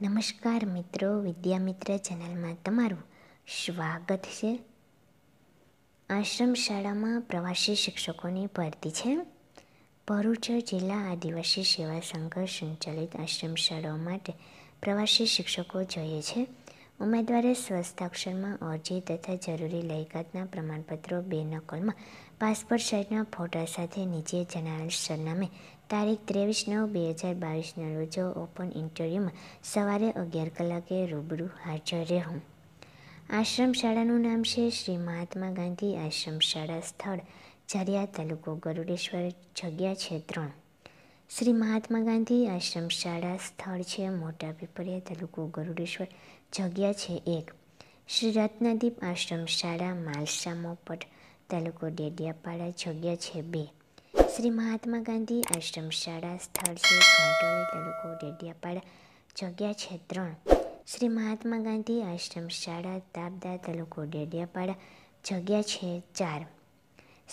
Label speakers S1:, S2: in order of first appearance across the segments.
S1: નમસ્કાર મિત્રો વિદ્યામિત્ર ચેનલમાં તમારું સ્વાગત છે આશ્રમ શાળામાં પ્રવાસી શિક્ષકોની ભરતી છે ભરૂચ જિલ્લા આદિવાસી સેવા સંઘ સંચાલિત આશ્રમ શાળાઓ માટે પ્રવાસી શિક્ષકો જોઈએ છે ઉમેદવારે સ્વસ્થાક્ષરમાં અરજી તથા જરૂરી લાયકાતના પ્રમાણપત્રો બે નકલમાં પાસપોર્ટ સાઇઝના ફોટા સાથે નીચે જણાવેલ સરનામે તારીખ ત્રેવીસ નવ બે હજાર બાવીસના રોજ ઓપન ઇન્ટરવ્યૂમાં સવારે અગિયાર કલાકે રૂબરૂ હાજર રહેવું આશ્રમ શાળાનું નામ છે શ્રી મહાત્મા ગાંધી આશ્રમ શાળા સ્થળ ઝરિયા તાલુકો ગરુડેશ્વર જગ્યા છે ત્રણ શ્રી મહાત્મા ગાંધી આશ્રમ શાળા સ્થળ છે મોટા પીપળિયા તાલુકો ગરુડેશ્વર જગ્યા છે એક શ્રી રત્નદીપ આશ્રમ શાળા માલસા મોપટ તાલુકો ડેડિયાપાડા જગ્યા છે બે શ્રી મહાત્મા ગાંધી આશ્રમ શાળા સ્થળ છે ઘાટોલી તાલુકો ડેડિયાપાડા જગ્યા છે ત્રણ શ્રી મહાત્મા ગાંધી આશ્રમ શાળા તાબદા તાલુકો ડેડિયાપાડા જગ્યા છે ચાર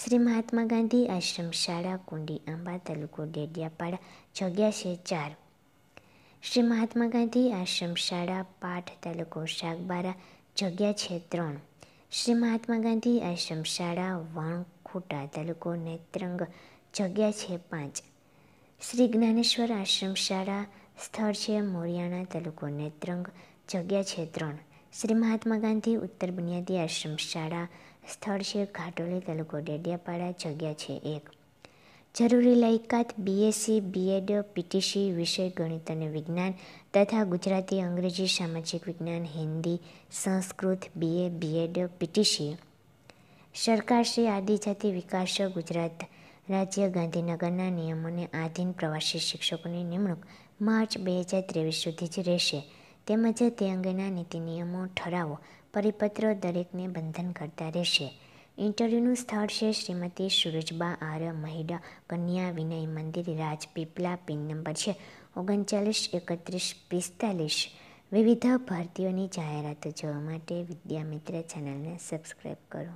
S1: શ્રી મહાત્મા ગાંધી આશ્રમ શાળા કુંડી આંબા તાલુકો ડેડિયાપાડા જગ્યા છે ચાર શ્રી મહાત્મા ગાંધી આશ્રમ શાળા પાઠ તાલુકો શાકબારા જગ્યા છે ત્રણ શ્રી મહાત્મા ગાંધી આશ્રમ શાળા વાણ તાલુકો નેત્રંગ જગ્યા છે પાંચ શ્રી જ્ઞાનેશ્વર આશ્રમ શાળા સ્થળ છે મોરિયાણા તાલુકો નેત્રંગ જગ્યા છે ત્રણ શ્રી મહાત્મા ગાંધી ઉત્તર બુનિયાદી આશ્રમ શાળા સ્થળ છે ઘાટોલી તાલુકો ડેડિયાપાડા જગ્યા છે એક જરૂરી લાયકાત બીએસસી બીએડ પીટીસી વિષય ગણિત અને વિજ્ઞાન તથા ગુજરાતી અંગ્રેજી સામાજિક વિજ્ઞાન Hindi Sanskrit BA BEd PTC સરકારશ્રી આદિજાતિ વિકાસ ગુજરાત રાજ્ય ગાંધીનગરના નિયમોને આધીન પ્રવાસી શિક્ષકોની નિમણૂક માર્ચ બે હજાર ત્રેવીસ સુધી જ રહેશે તેમજ તે અંગેના નીતિ નિયમો ઠરાવો પરિપત્ર દરેકને બંધન કરતા રહેશે ઇન્ટરવ્યૂનું સ્થળ છે શ્રીમતી સુરજબા આર મહિડા કન્યા વિનય મંદિર રાજપીપલા પિન નંબર છે ઓગણચાલીસ એકત્રીસ પિસ્તાલીસ વિવિધ ભારતીયોની જાહેરાતો જોવા માટે વિદ્યામિત્ર ચેનલને સબસ્ક્રાઈબ કરો